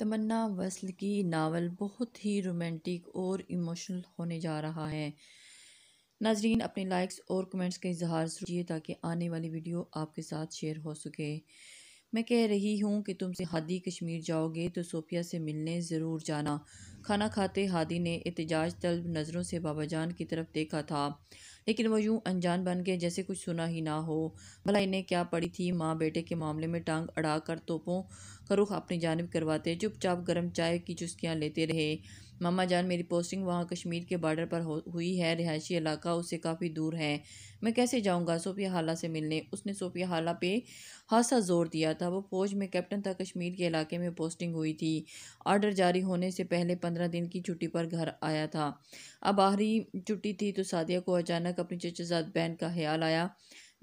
तमन्ना वसल की नावल बहुत ही रोमांटिक और इमोशनल होने जा रहा है नाजरीन अपने लाइक्स और कमेंट्स का इजहार सुनिए ताकि आने वाली वीडियो आपके साथ शेयर हो सके मैं कह रही हूँ कि तुम से हादी कश्मीर जाओगे तो सोफिया से मिलने ज़रूर जाना खाना खाते हादी ने एहतजाज तलब नज़रों से बाबा जान की तरफ देखा था लेकिन वो यूँ अनजान बन गए जैसे कुछ सुना ही ना हो भला इन्हें क्या पड़ी थी माँ बेटे के मामले में टांग अड़ा कर तोपों का रुख अपनी जानब करवाते चुपचाप गर्म चाय की चुस्कियाँ लेते रहे मामा जान मेरी पोस्टिंग वहाँ कश्मीर के बॉर्डर पर हुई है रिहायशी इलाका उससे काफ़ी दूर है मैं कैसे जाऊँगा सोफिया हाला से मिलने उसने सोफिया हाला पे खासा जोर दिया था वो फौज में कैप्टन था कश्मीर के इलाके में पोस्टिंग हुई थी ऑर्डर जारी होने से पहले पंद्रह दिन की छुट्टी पर घर आया था अब आखिरी छुट्टी थी तो सादिया को अचानक अपनी चचाजाद बहन का ख्याल आया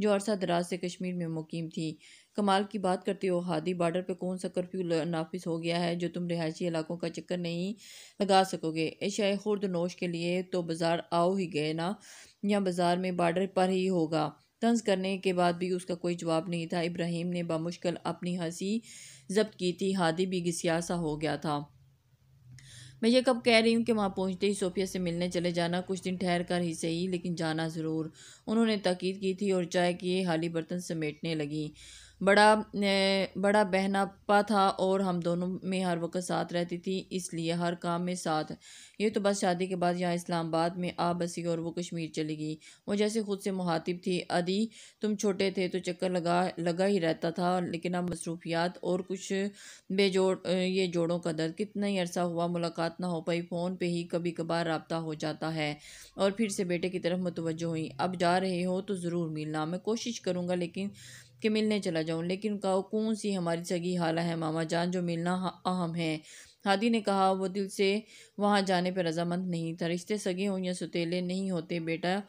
जो अरसा दराज से कश्मीर में मुकीम थी कमाल की बात करते हो हादी बॉर्डर पे कौन सा कर्फ्यू नाफिस हो गया है जो तुम रिहायशी इलाकों का चक्कर नहीं लगा सकोगे एशियाई नोश के लिए तो बाज़ार आओ ही गए ना या बाज़ार में बॉर्डर पर ही होगा तंज करने के बाद भी उसका कोई जवाब नहीं था इब्राहिम ने बामुश्किल अपनी हंसी जब्त की थी हादी भी घिसिया हो गया था मैं ये कब कह रही हूँ कि वहाँ पहुँचते ही सोफिया से मिलने चले जाना कुछ दिन ठहर कर ही सही लेकिन जाना ज़रूर उन्होंने तकीद की थी और चाय किए हाली बर्तन समेटने लगी बड़ा बड़ा बहनापा था और हम दोनों में हर वक्त साथ रहती थी इसलिए हर काम में साथ ये तो बस शादी के बाद यहाँ इस्लामाबाद में आ बसी और वो कश्मीर चली गई वो जैसे खुद से मुहातिब थी अदी तुम छोटे थे तो चक्कर लगा लगा ही रहता था लेकिन अब मसरूफियात और कुछ बेजोड़ ये जोड़ों का दर्द कितना ही अरसा हुआ मुलाकात ना हो पाई फ़ोन पर ही कभी कभार रबता हो जाता है और फिर से बेटे की तरफ मुतवजो हुई अब जा रहे हो तो ज़रूर मिलना मैं कोशिश करूँगा लेकिन कि मिलने चला जाऊँ लेकिन कहो कौन सी हमारी सगी हाला है मामा जान जो मिलना अहम है हादी ने कहा वो दिल से वहाँ जाने पर रजामंद नहीं था रिश्ते सगे हों या सुतीले नहीं होते बेटा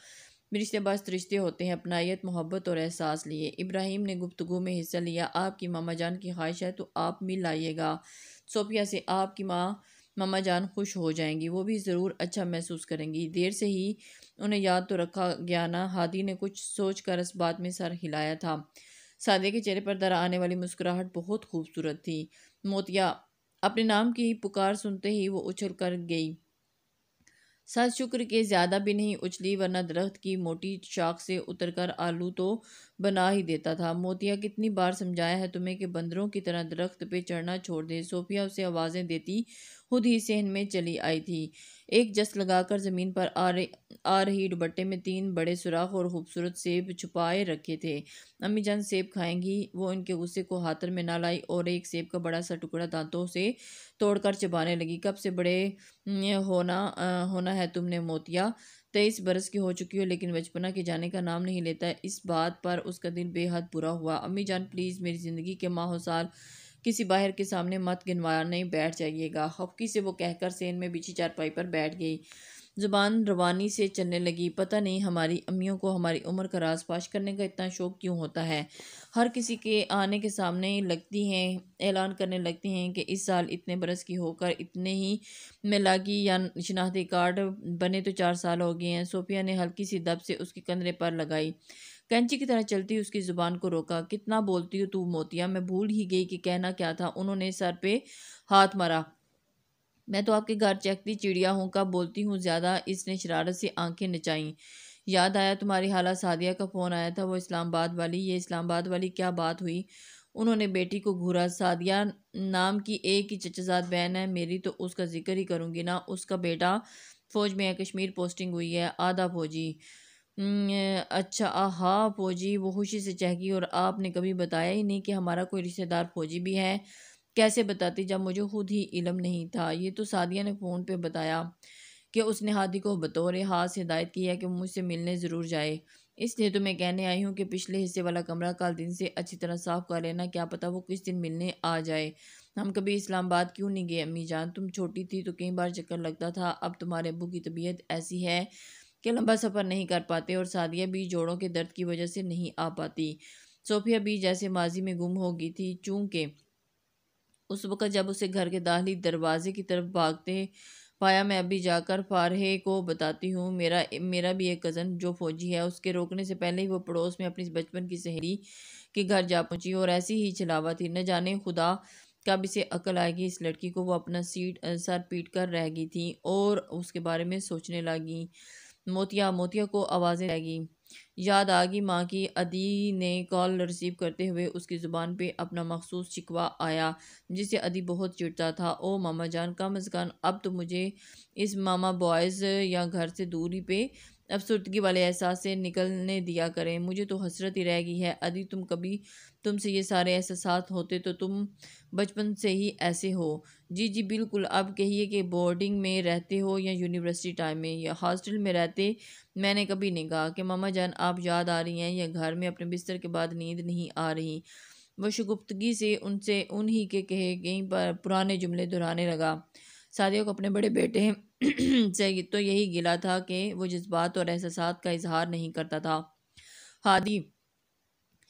रिश्ते बस रिश्ते होते हैं अपनायत मोहब्बत और एहसास लिए इब्राहिम ने गुफ्तगु में हिस्सा लिया आपकी मामा जान की ख्वाहिश है तो आप मिल आइएगा सोफिया से आपकी माँ मामा जान खुश हो जाएंगी वो भी ज़रूर अच्छा महसूस करेंगी देर से ही उन्हें याद तो रखा गया ना हादी ने कुछ सोच कर इस बात में सर हिलाया था सादिया के चेहरे पर दरा आने वाली मुस्कुराहट बहुत खूबसूरत थी मोतिया अपने नाम की पुकार सुनते ही वो उछल कर गई सात शुक्र के ज़्यादा भी नहीं उछली वरना दरख्त की मोटी शाख से उतरकर आलू तो बना ही देता था मोतिया कितनी बार समझाया है तुम्हें कि बंदरों की तरह दरख्त पे चढ़ना छोड़ दे सोफिया उसे आवाज़ें देती खुद ही सहन में चली आई थी एक जस लगाकर ज़मीन पर आ रही आ रही दुपट्टे में तीन बड़े सुराख और खूबसूरत सेब छुपाए रखे थे अम्मी जान सेब खाएंगी वो इनके गुस्से को हाथर में ना लाई और एक सेब का बड़ा सा टुकड़ा दांतों से तोड़कर चबाने लगी कब से बड़े होना आ, होना है तुमने मोतिया तेईस बरस की हो चुकी हो लेकिन बचपना के जाने का नाम नहीं लेता इस बात पर उसका दिल बेहद बुरा हुआ अम्मी जान प्लीज़ मेरी ज़िंदगी के माहौसार किसी बाहर के सामने मत गिनवा नहीं बैठ जाइएगा हफ्की से वो कहकर सेन में बिछी चारपाई पर बैठ गई ज़ुबान रवानी से चलने लगी पता नहीं हमारी अम्मियों को हमारी उम्र का राज पाश करने का इतना शौक़ क्यों होता है हर किसी के आने के सामने लगती हैं ऐलान करने लगती हैं कि इस साल इतने बरस की होकर इतने ही मिलागी या शिनाख्ती कार्ड बने तो चार साल हो गए हैं सोफिया ने हल्की सी दब से उसके कंधे पर लगाई कैंची की तरह चलती उसकी ज़ुबान को रोका कितना बोलती हो तू मोतिया मैं भूल ही गई कि कहना क्या था उन्होंने सर पे हाथ मारा मैं तो आपके घर चेकती चिड़िया हूँ कब बोलती हूँ ज़्यादा इसने शरारत से आंखें नचाईं याद आया तुम्हारी हाला सादिया का फ़ोन आया था वो इस्लामाबाद वाली ये इस्लामाबाद वाली क्या बात हुई उन्होंने बेटी को घूरा सादिया नाम की एक ही चचजात बहन है मेरी तो उसका जिक्र ही करूँगी ना उसका बेटा फ़ौज में है कश्मीर पोस्टिंग हुई है आधा फौजी हम्म, अच्छा हाँ फौजी वो खुशी से चहकी और आपने कभी बताया ही नहीं कि हमारा कोई रिश्तेदार फौजी भी है कैसे बताती जब मुझे खुद ही इलम नहीं था ये तो सादिया ने फ़ोन पे बताया कि उसने हादी को बतौर हाथ हिदायत की है कि मुझसे मिलने ज़रूर जाए इसलिए तो मैं कहने आई हूँ कि पिछले हिस्से वाला कमरा कल दिन से अच्छी तरह साफ़ कर लेना क्या पता वो किस दिन मिलने आ जाए हम कभी इस्लामाबाद क्यों नहीं गए अम्मी जान तुम छोटी थी तो कई बार चक्कर लगता था अब तुम्हारे अबू की तबीयत ऐसी है कि लंबा सफ़र नहीं कर पाते और सादिया भी जोड़ों के दर्द की वजह से नहीं आ पाती सोफिया भी जैसे माजी में गुम हो गई थी चूँकि उस वक़्त जब उसे घर के दाहली दरवाजे की तरफ भागते पाया मैं अभी जाकर फारहे को बताती हूँ मेरा मेरा भी एक कज़न जो फ़ौजी है उसके रोकने से पहले ही वो पड़ोस में अपनी बचपन की सहेली के घर जा पहुँची और ऐसी ही छलावा थी न जाने खुदा कब इसे अकल आएगी इस लड़की को वो अपना सीट सर पीट कर रह गई थी और उसके बारे में सोचने लगी मोतिया मोतिया को आवाज़ें आएगी याद आ गई माँ की अदी ने कॉल रिसीव करते हुए उसकी ज़ुबान पे अपना मखसूस शिकवा आया जिसे अदी बहुत चिड़ता था ओ मामा जान कम अज़ कम अब तो मुझे इस मामा बॉयज़ या घर से दूरी पे अफसुर्दगी वाले एहसास से निकलने दिया करें मुझे तो हसरत ही रह गई है अदि तुम कभी तुमसे ये सारे एहसास होते तो तुम बचपन से ही ऐसे हो जी जी बिल्कुल अब कहिए कि बोर्डिंग में रहते हो या यूनिवर्सिटी टाइम में या हॉस्टल में रहते मैंने कभी नहीं कहा कि मामा जान आप याद आ रही हैं या घर में अपने बिस्तर के बाद नींद नहीं आ रही वह शगुप्तगी से उनसे उन्हीं के कहे कहीं पर पुराने जुमले दोहराने लगा सादिया को अपने बड़े बेटे से तो यही गिला था कि वो जज्बात और एहसास का इजहार नहीं करता था हादी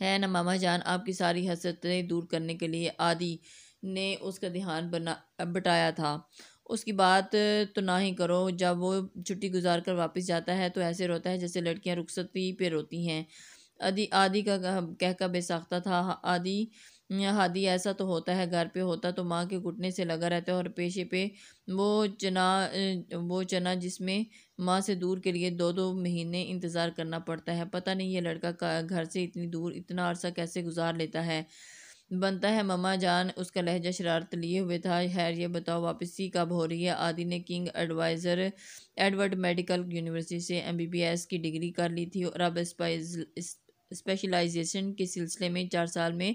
है ना मामा जान आपकी सारी हसरतें दूर करने के लिए आदि ने उसका ध्यान बना बटाया था उसकी बात तो ना ही करो जब वो छुट्टी गुजार कर वापस जाता है तो ऐसे रोता है जैसे लड़कियां रुखसती पे रोती हैं आदि आदि का कहका बेसाख्ता था आदि हादी ऐसा तो होता है घर पे होता तो माँ के घुटने से लगा रहता है और पेशे पे वो चना वो चना जिसमें माँ से दूर के लिए दो दो महीने इंतज़ार करना पड़ता है पता नहीं ये लड़का घर से इतनी दूर इतना अरसा कैसे गुजार लेता है बनता है ममा जान उसका लहजा शरारत लिए हुए था खैर ये बताओ वापसी कब हो रही है आदि ने king adviser Edward medical university से एमबीबीएस की डिग्री कर ली थी और अब स्पेशलाइजेशन के सिलसिले में चार साल में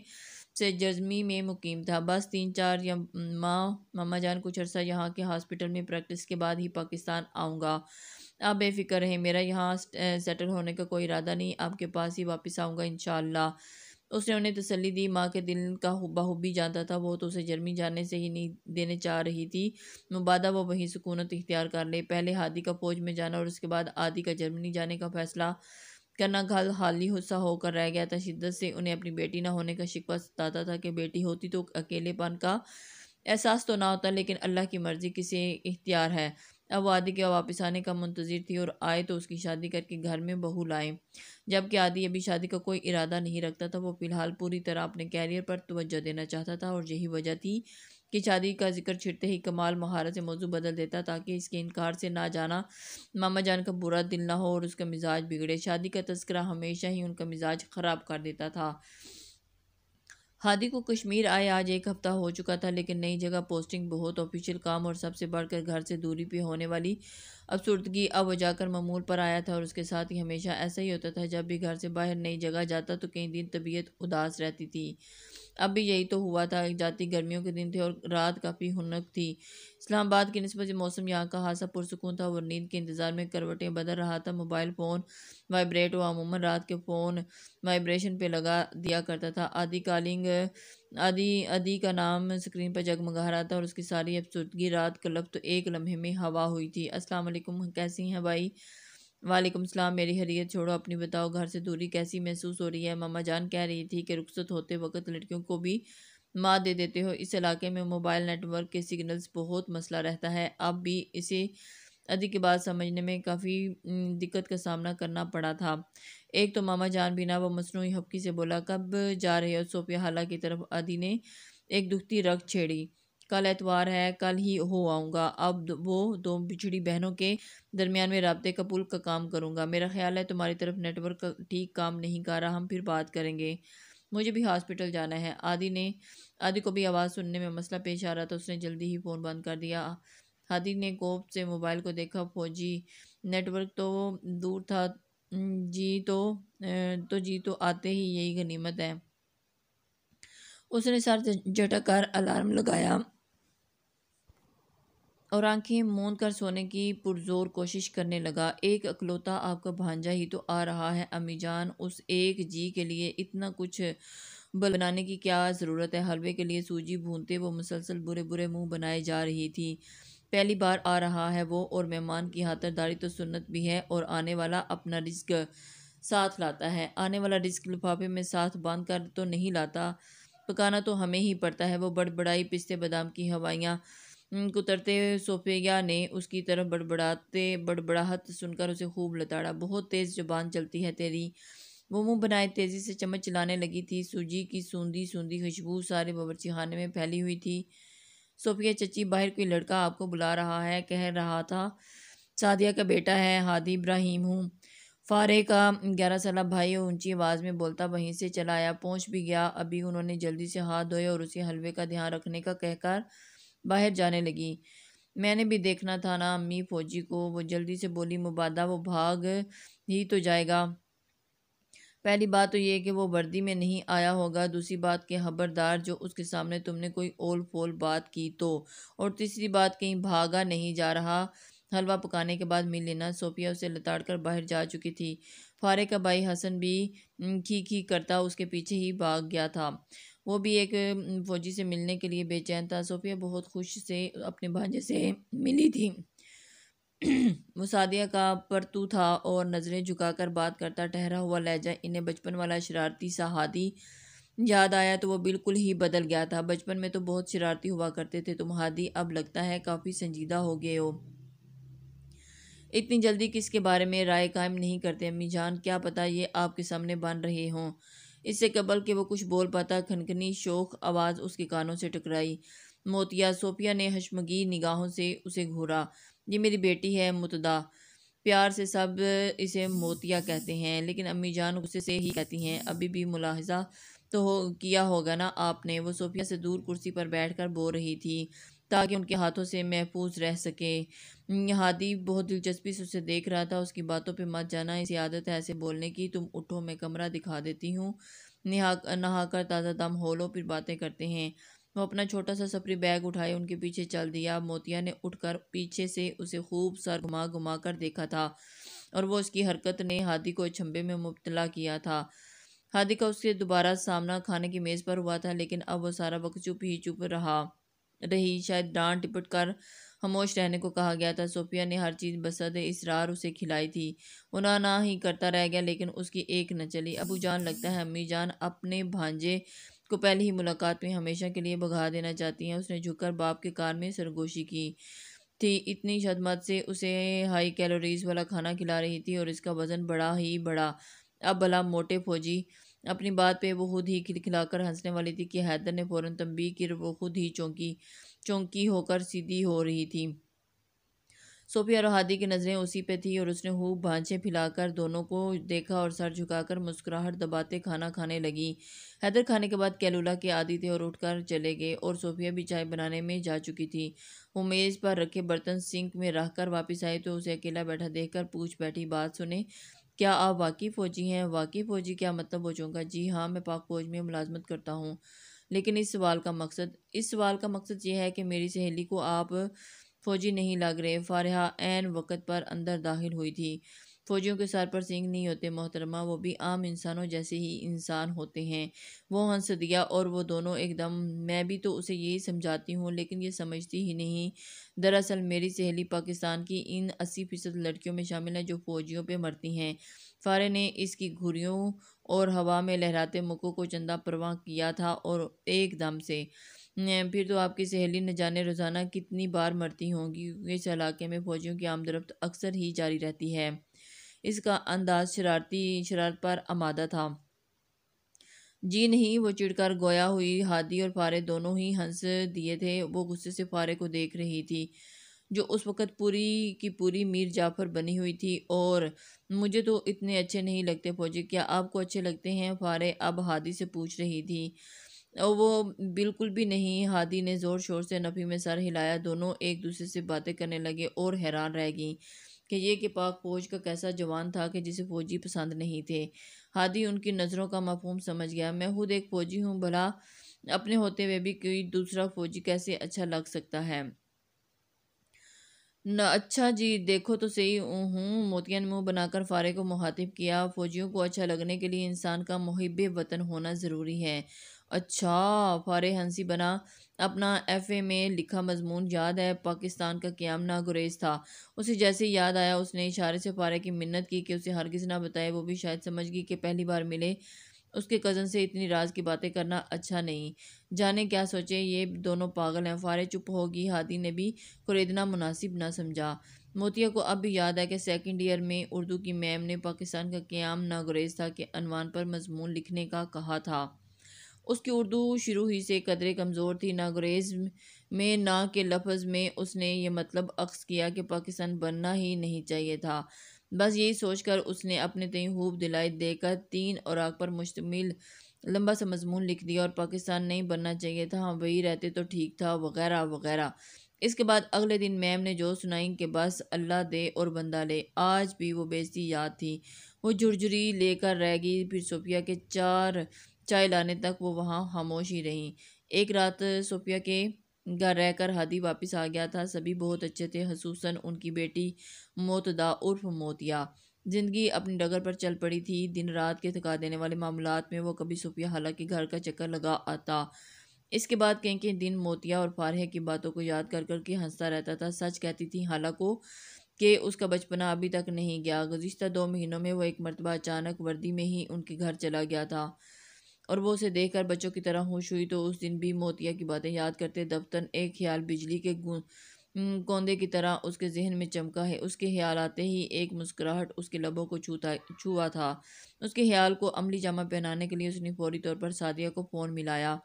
से जर्जमी में मुकीम था बस तीन चार या माँ मामा जान कुछ अर्सा यहाँ के हॉस्पिटल में प्रैक्टिस के बाद ही पाकिस्तान आऊँगा आप बेफिक्र रहें मेरा यहाँ सेटल होने का कोई इरादा नहीं आपके पास ही वापस आऊँगा इन उसने उन्हें तसली दी माँ के दिल का बाहुबी जानता था वो तो उसे जर्मी जाने से ही नहीं देने चाह रही थी मुबादा वो वहीं सुकूनत इख्तियार कर ले पहले हादी का फौज में जाना और उसके बाद आदि का जर्मनी जाने का फैसला करना ना घर हाली हुस्सा होकर रह गया था शिद्दत से उन्हें अपनी बेटी ना होने का शिकवा सताता था कि बेटी होती तो अकेलेपन का एहसास तो ना होता लेकिन अल्लाह की मर्ज़ी किसी इख्तियार है अब आदि के वापस आने का मंतजर थी और आए तो उसकी शादी करके घर में बहू लाए जबकि आदि अभी शादी का कोई इरादा नहीं रखता था वो फ़िलहाल पूरी तरह अपने कैरियर पर तोज्जो देना चाहता था और यही वजह थी कि शादी का जिक्र छिड़ते ही कमाल महारत से मौजू बदल देता ताकि इसके इनकार से ना जाना मामा जान का बुरा दिल ना हो और उसका मिजाज बिगड़े शादी का तस्करा हमेशा ही उनका मिजाज ख़राब कर देता था हादी को कश्मीर आए आज एक हफ्ता हो चुका था लेकिन नई जगह पोस्टिंग बहुत ऑफिशियल काम और सबसे बढ़कर घर से दूरी पे होने वाली अबसुर्दगी अब जाकर ममूल पर आया था और उसके साथ ही हमेशा ऐसा ही होता था जब भी घर से बाहर नई जगह जाता तो कई दिन तबीयत उदास रहती थी अभी यही तो हुआ था जाती गर्मियों के दिन थे और रात काफ़ी हनक थी इस्लामाबाद की नस्बत मौसम यहाँ का हादसा पुरसकून था और नींद के इंतज़ार में करवटें बदल रहा था मोबाइल फ़ोन वाइब्रेट व अमूमन रात के फ़ोन वाइब्रेशन पे लगा दिया करता था आदि कॉलिंग आदि आदि का नाम स्क्रीन पर जगमगा रहा था और उसकी सारी अफसुदगी रात कलब तो एक लम्हे में हवा हुई थी अस्सलाम कैसी हैं भाई वालेकुम सलाम मेरी हरियत छोड़ो अपनी बताओ घर से दूरी कैसी महसूस हो रही है मामा जान कह रही थी कि रुखसत होते वक्त लड़कियों को भी माँ दे देते हो इस इलाके में मोबाइल नेटवर्क के सिग्नल्स बहुत मसला रहता है अब भी इसे अधिक बात समझने में काफ़ी दिक्कत का सामना करना पड़ा था एक तो मामा जान बिना व मसनू हबकी से बोला कब जा रहे हो सोफिया हाला की तरफ आदि ने एक दुखती रख छेड़ी कल एतवार है कल ही हो आऊँगा अब वो दो पिछड़ी बहनों के दरमियान में रबते का पुल का काम करूँगा मेरा ख्याल है तुम्हारी तरफ नेटवर्क का ठीक काम नहीं कर रहा हम फिर बात करेंगे मुझे भी हॉस्पिटल जाना है आदि ने आदि को भी आवाज़ सुनने में मसला पेश आ रहा था उसने जल्दी ही फ़ोन बंद कर दिया हादी ने कोप से मोबाइल को देखा फौजी नेटवर्क तो दूर था जी तो तो जी तो आते ही यही गनीमत है उसने सर झटक कर अलार्म लगाया और आंखें मूंद कर सोने की पुरजोर कोशिश करने लगा एक अकलौता आपका भांजा ही तो आ रहा है अमीजान उस एक जी के लिए इतना कुछ बल बनाने की क्या ज़रूरत है हलवे के लिए सूजी भूनते वो मुसलसल बुरे बुरे मुंह बनाए जा रही थी पहली बार आ रहा है वो और मेहमान की हाथरदारी तो सुन्नत भी है और आने वाला अपना रिस्क साथ लाता है आने वाला रिस्क लिफाफे में साथ बांध कर तो नहीं लाता पकाना तो हमें ही पड़ता है वो बड़बड़ाई पिस्ते बादाम की हवाइयाँ कुतरते सोफे या ने उसकी तरफ बड़बड़ाते बड़बड़ाहट सुनकर उसे खूब लताड़ा बहुत तेज़ जबान चलती है तेरी वो मुंह बनाए तेज़ी से चम्मच चलाने लगी थी सूजी की सूंदी सूंदी खुशबू सारे बावरची खाने में फैली हुई थी सोफिया चची बाहर कोई लड़का आपको बुला रहा है कह रहा था सादिया का बेटा है हादी इब्राहिम हूँ फारे का ग्यारह साल भाई ऊंची आवाज़ में बोलता वहीं से चला आया पहुँच भी गया अभी उन्होंने जल्दी से हाथ धोए और उसे हलवे का ध्यान रखने का कहकर बाहर जाने लगी मैंने भी देखना था ना अम्मी फ़ौजी को वो जल्दी से बोली मुबादा वो भाग ही तो जाएगा पहली बात तो ये कि वो वर्दी में नहीं आया होगा दूसरी बात कि खबरदार जो उसके सामने तुमने कोई ओल फोल बात की तो और तीसरी बात कहीं भागा नहीं जा रहा हलवा पकाने के बाद मिल लेना सोफिया उसे लताड़ कर बाहर जा चुकी थी फारे का भाई हसन भी खी खी करता उसके पीछे ही भाग गया था वो भी एक फ़ौजी से मिलने के लिए बेचैन था सोफिया बहुत खुश से अपने भांजे से मिली थी मुसादिया का परतू था और नज़रें झुकाकर बात करता ठहरा हुआ लहजा इन्हें बचपन वाला शरारती साहादी याद आया तो वो बिल्कुल ही बदल गया था बचपन में तो बहुत शरारती हुआ करते थे तुम तो हादी अब लगता है काफ़ी संजीदा हो गए हो इतनी जल्दी किसके बारे में राय कायम नहीं करते अम्मी जान क्या पता ये आपके सामने बन रहे हों इससे कबल के वो कुछ बोल पाता खनखनी शोख आवाज़ उसके कानों से टकराई मोतिया सोफिया ने हशमगी निगाहों से उसे घूरा ये मेरी बेटी है मुतदा प्यार से सब इसे मोतिया कहते हैं लेकिन अम्मी जान गुस्से से ही कहती हैं अभी भी मुलाहजा तो हो किया होगा ना आपने वो सोफिया से दूर कुर्सी पर बैठकर बो रही थी ताकि उनके हाथों से महफूज रह सके हादी बहुत दिलचस्पी से उसे देख रहा था उसकी बातों पे मत जाना इसी आदत है ऐसे बोलने की तुम उठो मैं कमरा दिखा देती हूँ नहा नहा कर ताज़ा दम हो लो फिर बातें करते हैं वो अपना छोटा सा सफरी बैग उठाए उनके पीछे चल दिया मोतिया ने उठकर पीछे से उसे खूब सर घुमा घुमा कर देखा था और वो उसकी हरकत ने हादी को छंबे में मुबतला किया था हादी का उससे दोबारा सामना खाने की मेज़ पर हुआ था लेकिन अब वो सारा वक्त चुप ही चुप रहा रही शायद डांट टिपट कर खामोश रहने को कहा गया था सोफिया ने हर चीज़ बसद इसरार उसे खिलाई थी उना ना ही करता रह गया लेकिन उसकी एक न चली अबू जान लगता है अम्मी जान अपने भांजे को पहली ही मुलाकात में हमेशा के लिए भगा देना चाहती हैं उसने झुककर बाप के कार में सरगोशी की थी इतनी शदमत से उसे हाई कैलोरीज वाला खाना खिला रही थी और इसका वज़न बड़ा ही बड़ा अब भला मोटे फौजी अपनी बात पे वो खुद ही खिलखिलाकर हंसने वाली थी कि हैदर ने फ़ौरन तंबी की वो खुद ही चौंकी चौंकी होकर सीधी हो रही थी सोफिया और हादी की नज़रें उसी पे थी और उसने खूब भांचे फिलाकर दोनों को देखा और सर झुकाकर मुस्कुराहट दबाते खाना खाने लगी हैदर खाने के बाद कैलूला के आदि थे और उठकर चले गए और सोफिया भी चाय बनाने में जा चुकी थी वो मेज़ पर रखे बर्तन सिंक में रखकर वापस आए तो उसे अकेला बैठा देखकर पूछ बैठी बात सुने क्या आप वाकई फ़ौजी हैं वाकई फ़ौजी क्या मतलब हो जाऊँगा जी हाँ मैं पाक फ़ौज में मुलाजमत करता हूँ लेकिन इस सवाल का मकसद इस सवाल का मकसद ये है कि मेरी सहेली को आप फ़ौजी नहीं लग रहे फ़ारहा एन वक़्त पर अंदर दाखिल हुई थी फ़ौजियों के सर पर सींग नहीं होते मोहतरमा वो भी आम इंसानों जैसे ही इंसान होते हैं वो हंस दिया और वो दोनों एकदम मैं भी तो उसे यही समझाती हूँ लेकिन ये समझती ही नहीं दरअसल मेरी सहेली पाकिस्तान की इन अस्सी फ़ीसद लड़कियों में शामिल है जो फ़ौजियों पर मरती हैं फारे ने इसकी घुरियों और हवा में लहराते मुको को चंदा परवाह किया था और एकदम से हम्म, फिर तो आपकी सहेली न जाने रोज़ाना कितनी बार मरती होंगी क्योंकि इस इलाके में फ़ौजियों की आमदरफ्त अक्सर ही जारी रहती है इसका अंदाज शरारती शरारत पर आमादा था जी नहीं वो चिड़कर गोया हुई हादी और फारे दोनों ही हंस दिए थे वो गुस्से से फारे को देख रही थी जो उस वक़्त पूरी की पूरी मीर जाफ़र बनी हुई थी और मुझे तो इतने अच्छे नहीं लगते फौजी क्या आपको अच्छे लगते हैं फारे अब हादी से पूछ रही थी और वो बिल्कुल भी नहीं हादी ने ज़ोर शोर से नफ़ी में सर हिलाया दोनों एक दूसरे से बातें करने लगे और हैरान रह गईं कि यह कि पाक फौज का कैसा जवान था कि जिसे फौजी पसंद नहीं थे हादी उनकी नज़रों का मफहम समझ गया मैं खुद एक फ़ौजी हूँ भला अपने होते हुए भी कोई दूसरा फौजी कैसे अच्छा लग सकता है न अच्छा जी देखो तो सही हूँ मोतिया ने मुँह बनाकर फारे को मुखातिब किया फौजियों को अच्छा लगने के लिए इंसान का मुहब वतन होना ज़रूरी है अच्छा फ़ार हंसी बना अपना एफ़ ए में लिखा मजमून याद है पाकिस्तान का क्याम नागुरेज था उसे जैसे याद आया उसने इशारे से फ़ारे की मिन्नत की कि उसे किसी ना बताए वो भी शायद समझ गई कि पहली बार मिले उसके कज़न से इतनी राज की बातें करना अच्छा नहीं जाने क्या सोचे ये दोनों पागल हैं फ़ारे चुप होगी हादी ने भी खुरीदना मुनासिब ना समझा मोतिया को अब भी याद है कि सेकंड ईयर में उर्दू की मैम ने पाकिस्तान का क्याम नागुरेज था के अनवान पर मजमून लिखने का कहा था उसकी उर्दू शुरू ही से कदरे कमज़ोर थी ना गुरेज में ना के लफज में उसने ये मतलब अक्स किया कि पाकिस्तान बनना ही नहीं चाहिए था बस यही सोचकर उसने अपने तय हूब दिलाई देकर तीन और आग पर मुश्तमिल लंबा सा मजमून लिख दिया और पाकिस्तान नहीं बनना चाहिए था हम हाँ, वही रहते तो ठीक था वगैरह वगैरह इसके बाद अगले दिन मैम ने जो सुनाई कि बस अल्लाह दे और बंदा ले आज भी वो बेजती याद थी वो झुरझुरी लेकर रह गई फिर सोफिया के चार चाय लाने तक वो वहाँ खामोश ही रहीं एक रात सोफिया के घर रहकर हादी वापस आ गया था सभी बहुत अच्छे थे खसूस उनकी बेटी मोतदा उर्फ मोतिया ज़िंदगी अपनी डगर पर चल पड़ी थी दिन रात के थका देने वाले मामला में वो कभी सोफिया हाला के घर का चक्कर लगा आता इसके बाद कहीं कहीं दिन मोतिया और फारहे की बातों को याद कर करके हंसता रहता था सच कहती थी हाला को कि उसका बचपना अभी तक नहीं गया गुज्तर दो महीनों में वो एक मरतबा अचानक वर्दी में ही उनके घर चला गया था और वो उसे देखकर बच्चों की तरह होश हुई तो उस दिन भी मोतिया की बातें याद करते दफ्तर एक ख्याल बिजली के कोंदे की तरह उसके जहन में चमका है उसके ख्याल आते ही एक मुस्कुराहट उसके लबों को छूता छुआ था उसके ख्याल को अमली जामा पहनाने के लिए उसने फौरी तौर पर सादिया को फ़ोन मिलाया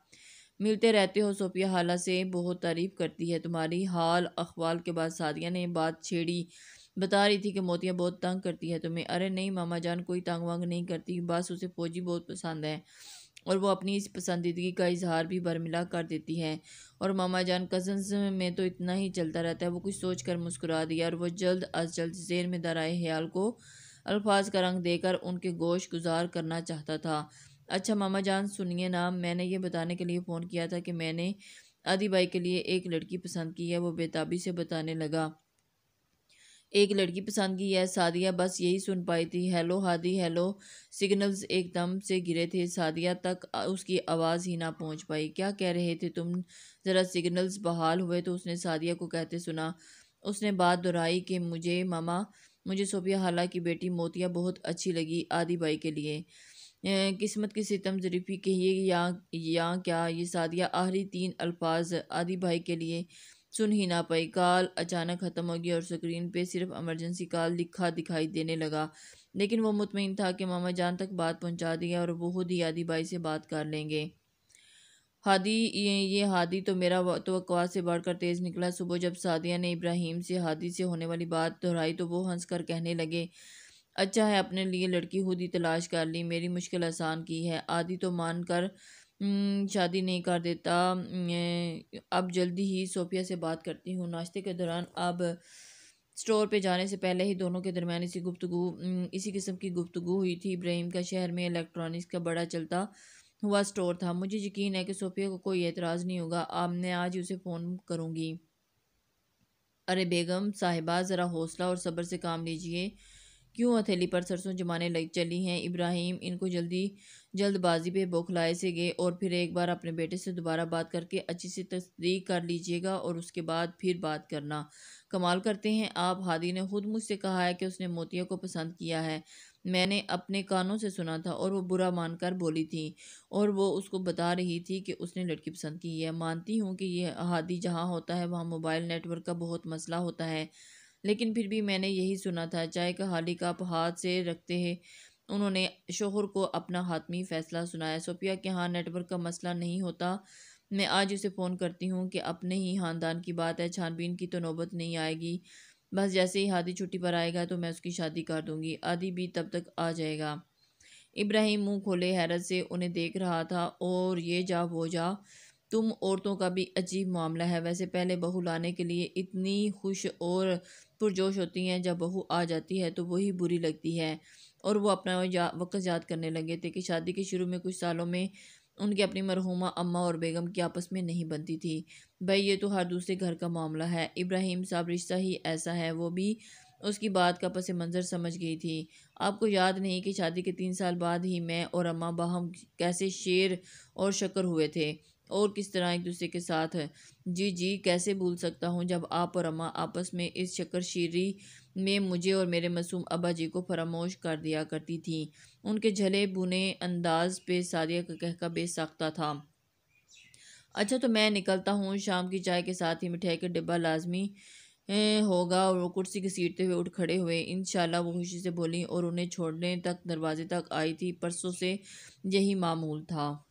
मिलते रहते हो सोफिया हाला से बहुत तारीफ करती है तुम्हारी हाल अखबाल के बाद सादिया ने बात छेड़ी बता रही थी कि मोतिया बहुत तंग करती है तुम्हें अरे नहीं मामा जान कोई तंग वंग नहीं करती बस उसे फौजी बहुत पसंद है और वो अपनी इस पसंदीदगी का इजहार भी बरमिला कर देती हैं और मामा जान कजन्स में तो इतना ही चलता रहता है वो कुछ सोच कर मुस्कुरा दिया और वह जल्द अज जल्द जेर में दराए ख्याल को अल्फाज का रंग देकर उनके गोश गुजार करना चाहता था अच्छा मामा जान सुनिए ना मैंने ये बताने के लिए फ़ोन किया था कि मैंने आदि बाई के लिए एक लड़की पसंद की है वो बेताबी से बताने लगा एक लड़की पसंद की है सादिया बस यही सुन पाई थी हेलो हादी हेलो सिग्नल्स एकदम से गिरे थे सादिया तक उसकी आवाज़ ही ना पहुंच पाई क्या कह रहे थे तुम ज़रा सिग्नल्स बहाल हुए तो उसने सादिया को कहते सुना उसने बात दोहराई कि मुझे मामा मुझे सोफिया हाला की बेटी मोतिया बहुत अच्छी लगी आदि भाई के लिए किस्मत की सितम जरीफी कहिए या या क्या ये सादिया आखिरी तीन अल्फाज आदि भाई के लिए सुन ही ना पाई कॉल अचानक ख़त्म हो गई और स्क्रीन पे सिर्फ इमरजेंसी कॉल लिखा दिखाई देने लगा लेकिन वो मुतमिन था कि मामा जान तक बात पहुंचा दी है और वो खुद ही आदि भाई से बात कर लेंगे हादी ये ये हादी तो मेरा तो से बढ़कर तेज़ निकला सुबह जब सादिया ने इब्राहिम से हादी से होने वाली बात दोहराई तो वो हंस कर कहने लगे अच्छा है अपने लिए लड़की खुद ही तलाश कर ली मेरी मुश्किल आसान की है आदि तो मान कर हम्म, शादी नहीं कर देता अब जल्दी ही सोफिया से बात करती हूँ नाश्ते के दौरान अब स्टोर पे जाने से पहले ही दोनों के दरमियान इसी गुफ्तु हम्म, इसी किस्म की गुफ्तु हुई थी इब्राहिम का शहर में इलेक्ट्रॉनिक्स का बड़ा चलता हुआ स्टोर था मुझे यकीन है कि सोफिया को कोई एतराज़ नहीं होगा आप मैं आज उसे फ़ोन करूँगी अरे बेगम साहिबा ज़रा हौसला और सब्र से काम लीजिए क्यों हथेली पर सरसों जमाने लग चली हैं इब्राहिम इनको जल्दी जल्दबाजी पे बौखलाए से गए और फिर एक बार अपने बेटे से दोबारा बात करके अच्छी से तस्दीक कर लीजिएगा और उसके बाद फिर बात करना कमाल करते हैं आप हादी ने खुद मुझसे कहा है कि उसने मोतिया को पसंद किया है मैंने अपने कानों से सुना था और वो बुरा मानकर बोली थी और वो उसको बता रही थी कि उसने लड़की पसंद की है मानती हूँ कि यह हादी जहाँ होता है वहाँ मोबाइल नेटवर्क का बहुत मसला होता है लेकिन फिर भी मैंने यही सुना था चाहे का हाली कप आप हाथ से रखते हैं उन्होंने शोहर को अपना हाथमी फैसला सुनाया सोफिया के यहाँ नेटवर्क का मसला नहीं होता मैं आज उसे फ़ोन करती हूँ कि अपने ही ख़ानदान की बात है छानबीन की तो नौबत नहीं आएगी बस जैसे ही हादी छुट्टी पर आएगा तो मैं उसकी शादी कर दूँगी आदि भी तब तक आ जाएगा इब्राहिम मुंह खोले हैरत से उन्हें देख रहा था और ये जा वो जा तुम औरतों का भी अजीब मामला है वैसे पहले बहू लाने के लिए इतनी खुश और पुरजोश होती हैं जब बहू आ जाती है तो वही बुरी लगती है और वो अपना या, वक्त याद करने लगे थे कि शादी के शुरू में कुछ सालों में उनकी अपनी मरहुमा अम्मा और बेगम की आपस में नहीं बनती थी भाई ये तो हर दूसरे घर का मामला है इब्राहिम साहब रिश्ता ही ऐसा है वो भी उसकी बात का पस मंज़र समझ गई थी आपको याद नहीं कि शादी के तीन साल बाद ही मैं और अम्मा बहम कैसे शेर और शक्कर हुए थे और किस तरह एक दूसरे के साथ है जी जी कैसे भूल सकता हूँ जब आप और अम्मा आपस में इस शीरी में मुझे और मेरे मासूम अबा जी को फरामोश कर दिया करती थी उनके झले बुने अंदाज पे सादिया का कहका बेसाख्ता था अच्छा तो मैं निकलता हूँ शाम की चाय के साथ ही मिठाई का डिब्बा लाजमी होगा और वो कुर्सी घसीटते हुए उठ खड़े हुए इन वो खुशी से बोली और उन्हें छोड़ने तक दरवाजे तक आई थी परसों से यही मामूल था